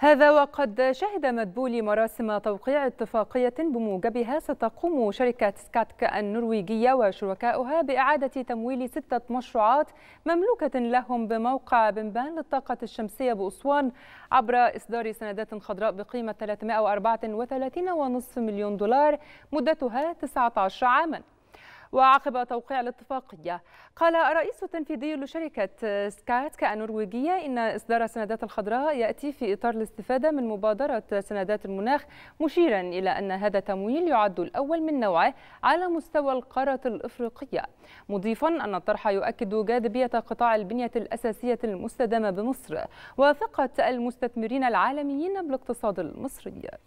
هذا وقد شهد مدبولي مراسم توقيع اتفاقية بموجبها ستقوم شركة سكاتك النرويجية وشركاؤها بإعادة تمويل ستة مشروعات مملوكة لهم بموقع بنبان للطاقة الشمسية بأسوان عبر إصدار سندات خضراء بقيمة 334.5 مليون دولار مدتها 19 عاماً وعقب توقيع الاتفاقية قال الرئيس التنفيذي لشركة سكاتك النرويجية إن إصدار السندات الخضراء يأتي في إطار الاستفادة من مبادرة سندات المناخ مشيرا إلى أن هذا التمويل يعد الأول من نوعه على مستوى القارة الإفريقية مضيفا أن الطرح يؤكد جاذبية قطاع البنية الأساسية المستدامة بمصر وثقة المستثمرين العالميين بالاقتصاد المصري